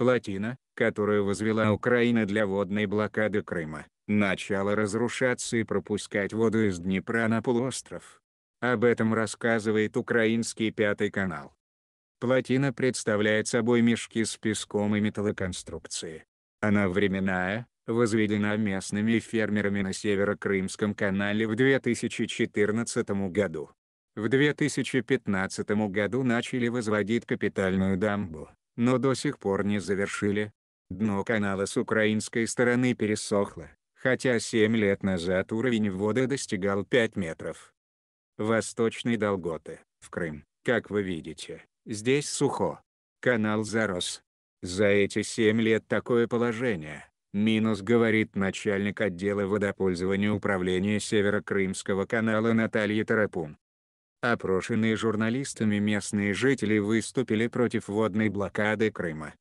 Плотина, которую возвела Украина для водной блокады Крыма, начала разрушаться и пропускать воду из Днепра на полуостров. Об этом рассказывает украинский пятый канал. Плотина представляет собой мешки с песком и металлоконструкции. Она временная, возведена местными фермерами на Северо-Крымском канале в 2014 году. В 2015 году начали возводить капитальную дамбу, но до сих пор не завершили. Дно канала с украинской стороны пересохло, хотя 7 лет назад уровень воды достигал 5 метров. Восточный Долготы, в Крым, как вы видите, здесь сухо. Канал зарос. За эти 7 лет такое положение, минус говорит начальник отдела водопользования управления Северокрымского канала Наталья Тарапун. Опрошенные журналистами местные жители выступили против водной блокады Крыма.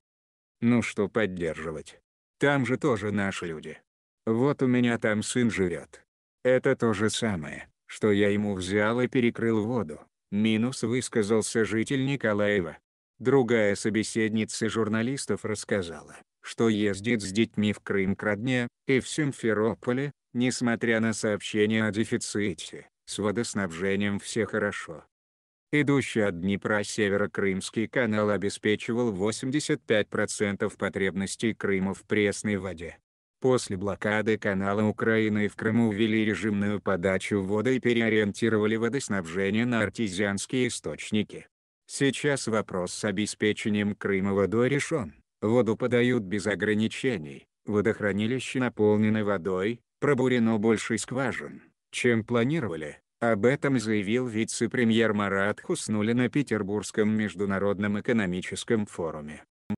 Ну что поддерживать. Там же тоже наши люди. Вот у меня там сын живет. Это то же самое, что я ему взял и перекрыл воду. Минус высказался житель Николаева. Другая собеседница журналистов рассказала, что ездит с детьми в Крым к родне и в Симферополе, несмотря на сообщения о дефиците. С водоснабжением все хорошо. Идущий от Днепра севера Крымский канал обеспечивал 85% потребностей Крыма в пресной воде. После блокады канала Украины в Крыму ввели режимную подачу воды и переориентировали водоснабжение на артезианские источники. Сейчас вопрос с обеспечением Крыма водой решен. Воду подают без ограничений, водохранилище наполнено водой, пробурено больше скважин чем планировали. Об этом заявил вице-премьер Марат Хуснули на Петербургском международном экономическом форуме.